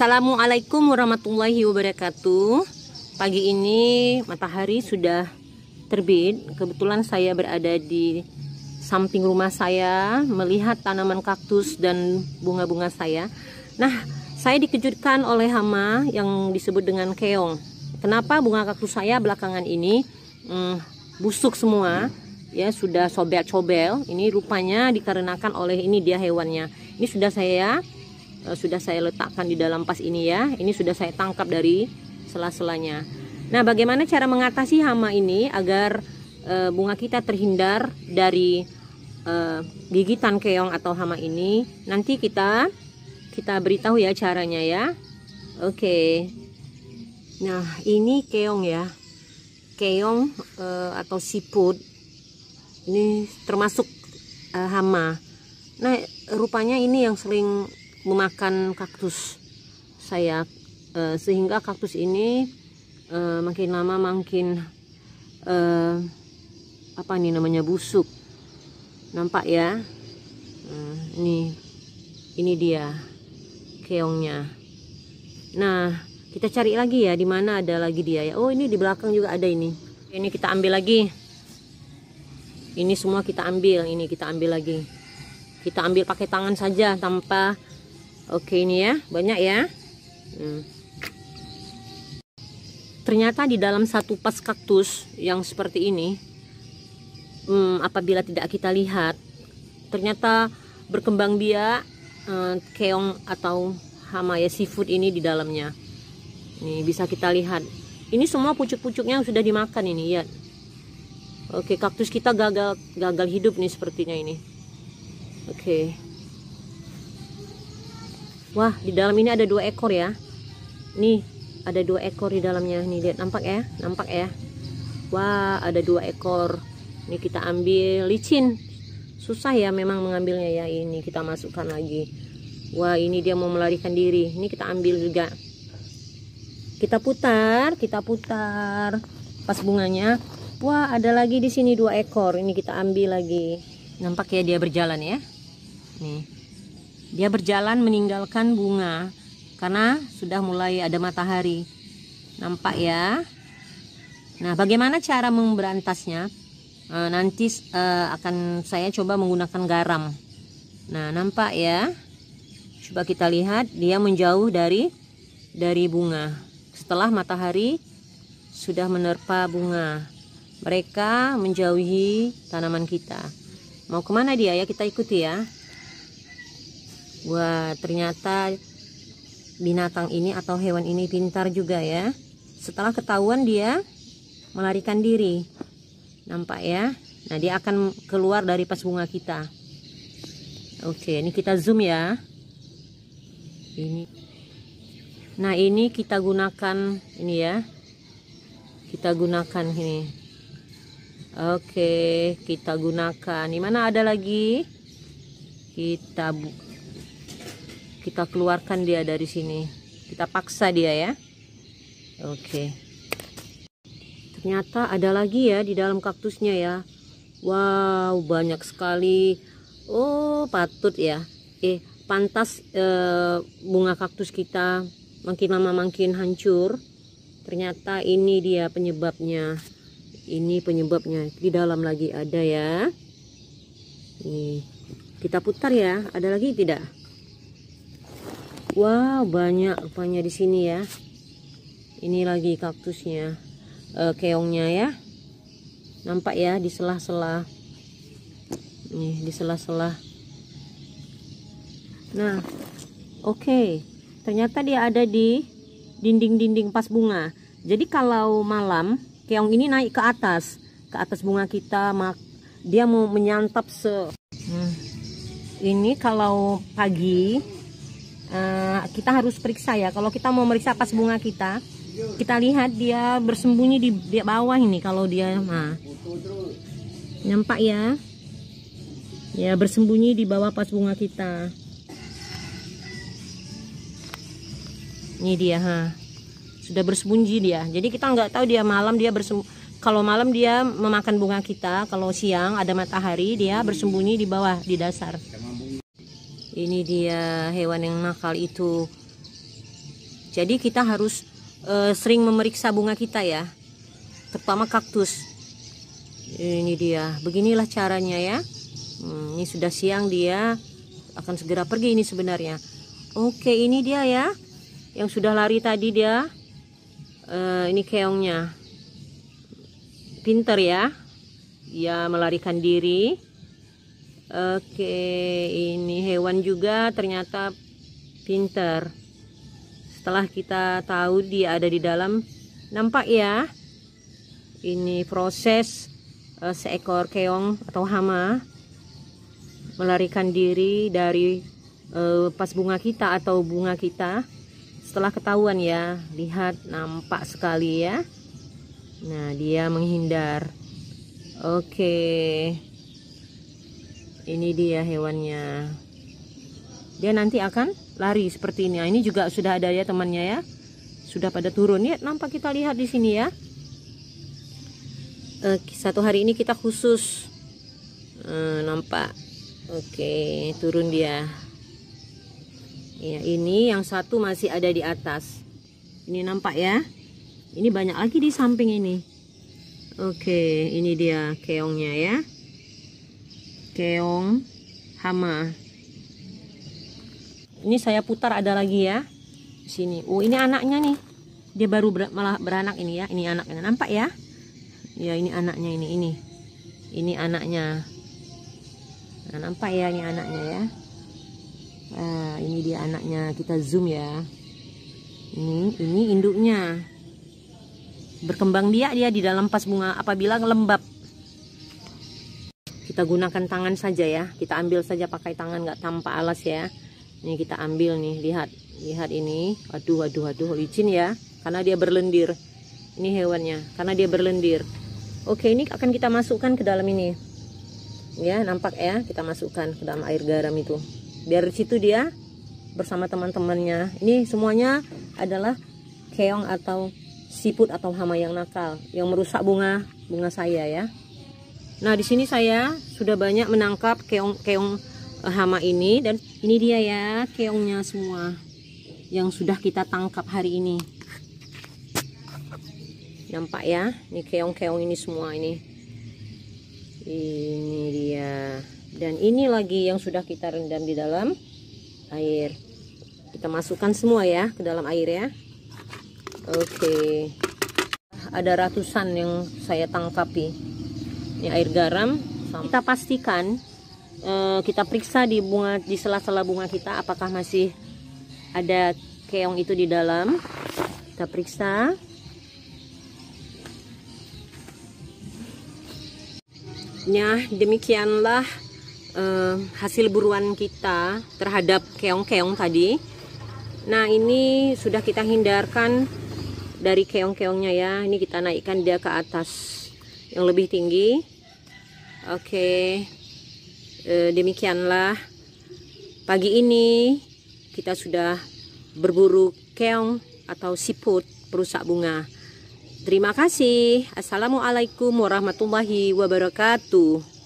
Assalamualaikum warahmatullahi wabarakatuh. Pagi ini matahari sudah terbit. Kebetulan saya berada di samping rumah saya melihat tanaman kaktus dan bunga-bunga saya. Nah, saya dikejutkan oleh hama yang disebut dengan keong. Kenapa bunga kaktus saya belakangan ini hmm, busuk semua? Ya, sudah sobek-cobel. Ini rupanya dikarenakan oleh ini dia hewannya. Ini sudah saya Eh, sudah saya letakkan di dalam pas ini ya. Ini sudah saya tangkap dari sela-selanya. Nah, bagaimana cara mengatasi hama ini agar e, bunga kita terhindar dari e, gigitan keong atau hama ini? Nanti kita kita beritahu ya caranya ya. Oke. Nah, ini keong ya. Keong e, atau siput. Ini termasuk e, hama. Nah, rupanya ini yang sering memakan kaktus saya eh, sehingga kaktus ini eh, makin lama makin eh, apa nih namanya busuk nampak ya ini ini dia keongnya nah kita cari lagi ya di mana ada lagi dia ya oh ini di belakang juga ada ini ini kita ambil lagi ini semua kita ambil ini kita ambil lagi kita ambil pakai tangan saja tanpa oke ini ya banyak ya hmm. ternyata di dalam satu pas kaktus yang seperti ini hmm, apabila tidak kita lihat ternyata berkembang biak hmm, keong atau hama ya seafood ini di dalamnya Ini bisa kita lihat ini semua pucuk-pucuknya sudah dimakan ini ya Oke kaktus kita gagal gagal hidup nih sepertinya ini Oke Wah, di dalam ini ada dua ekor ya. Nih, ada dua ekor di dalamnya. Nih, lihat nampak ya? Nampak ya? Wah, ada dua ekor. Ini kita ambil licin. Susah ya memang mengambilnya ya. Ini kita masukkan lagi. Wah, ini dia mau melarikan diri. Ini kita ambil juga. Kita putar, kita putar. Pas bunganya. Wah, ada lagi di sini dua ekor. Ini kita ambil lagi. Nampak ya dia berjalan ya. Nih. Dia berjalan meninggalkan bunga karena sudah mulai ada matahari. Nampak ya? Nah, bagaimana cara memberantasnya? E, nanti e, akan saya coba menggunakan garam. Nah, nampak ya? Coba kita lihat dia menjauh dari dari bunga. Setelah matahari sudah menerpa bunga, mereka menjauhi tanaman kita. Mau kemana dia ya? Kita ikuti ya. Wah, ternyata binatang ini atau hewan ini pintar juga ya. Setelah ketahuan dia melarikan diri. Nampak ya? Nah, dia akan keluar dari pas bunga kita. Oke, ini kita zoom ya. Ini. Nah, ini kita gunakan ini ya. Kita gunakan ini. Oke, kita gunakan. Di mana ada lagi? Kita kita keluarkan dia dari sini kita paksa dia ya oke ternyata ada lagi ya di dalam kaktusnya ya wow banyak sekali oh patut ya eh pantas eh, bunga kaktus kita makin lama makin hancur ternyata ini dia penyebabnya ini penyebabnya di dalam lagi ada ya nih kita putar ya ada lagi tidak Wow, banyak rupanya di sini ya. Ini lagi kaktusnya, e, keongnya ya. Nampak ya di sela-sela. Nih, di sela-sela. Nah, oke. Okay. Ternyata dia ada di dinding-dinding pas bunga. Jadi kalau malam, keong ini naik ke atas, ke atas bunga kita, mak dia mau menyantap se. Hmm. ini kalau pagi Eh, kita harus periksa ya kalau kita mau meriksa pas bunga kita kita lihat dia bersembunyi di, di bawah ini kalau dia nah nampak ya ya bersembunyi di bawah pas bunga kita ini dia ha sudah bersembunyi dia jadi kita nggak tahu dia malam dia bersem kalau malam dia memakan bunga kita kalau siang ada matahari dia bersembunyi di bawah di dasar ini dia hewan yang nakal itu jadi kita harus e, sering memeriksa bunga kita ya terutama kaktus ini dia beginilah caranya ya hmm, ini sudah siang dia akan segera pergi ini sebenarnya oke ini dia ya yang sudah lari tadi dia e, ini keongnya pinter ya ia melarikan diri Oke, ini hewan juga ternyata pinter. Setelah kita tahu dia ada di dalam, nampak ya. Ini proses uh, seekor keong atau hama melarikan diri dari uh, pas bunga kita atau bunga kita. Setelah ketahuan ya, lihat nampak sekali ya. Nah, dia menghindar. Oke. Okay ini dia hewannya dia nanti akan lari seperti ini nah, ini juga sudah ada ya temannya ya sudah pada turun ya nampak kita lihat di sini ya eh, satu hari ini kita khusus uh, nampak oke turun dia ya ini yang satu masih ada di atas ini nampak ya ini banyak lagi di samping ini oke ini dia keongnya ya keong hama ini saya putar ada lagi ya sini oh ini anaknya nih dia baru ber malah beranak ini ya ini anaknya nampak ya ya ini anaknya ini ini ini anaknya nah, nampak ya ini anaknya ya nah, ini dia anaknya kita zoom ya ini ini induknya berkembang biak dia di dalam pas bunga apabila lembab kita gunakan tangan saja ya kita ambil saja pakai tangan nggak tanpa alas ya ini kita ambil nih lihat lihat ini aduh aduh aduh licin ya karena dia berlendir ini hewannya karena dia berlendir oke ini akan kita masukkan ke dalam ini ya nampak ya kita masukkan ke dalam air garam itu biar di situ dia bersama teman-temannya ini semuanya adalah keong atau siput atau hama yang nakal yang merusak bunga bunga saya ya Nah, di sini saya sudah banyak menangkap keong-keong eh, hama ini dan ini dia ya keongnya semua yang sudah kita tangkap hari ini. Nampak ya, ini keong-keong ini semua ini. Ini dia. Dan ini lagi yang sudah kita rendam di dalam air. Kita masukkan semua ya ke dalam air ya. Oke. Ada ratusan yang saya tangkapi ini air garam kita pastikan eh, kita periksa di bunga di sela-sela bunga kita apakah masih ada keong itu di dalam kita periksa ya demikianlah eh, hasil buruan kita terhadap keong-keong tadi nah ini sudah kita hindarkan dari keong-keongnya ya ini kita naikkan dia ke atas yang lebih tinggi oke okay. Eh, demikianlah pagi ini kita sudah berburu keong atau siput perusak bunga terima kasih assalamualaikum warahmatullahi wabarakatuh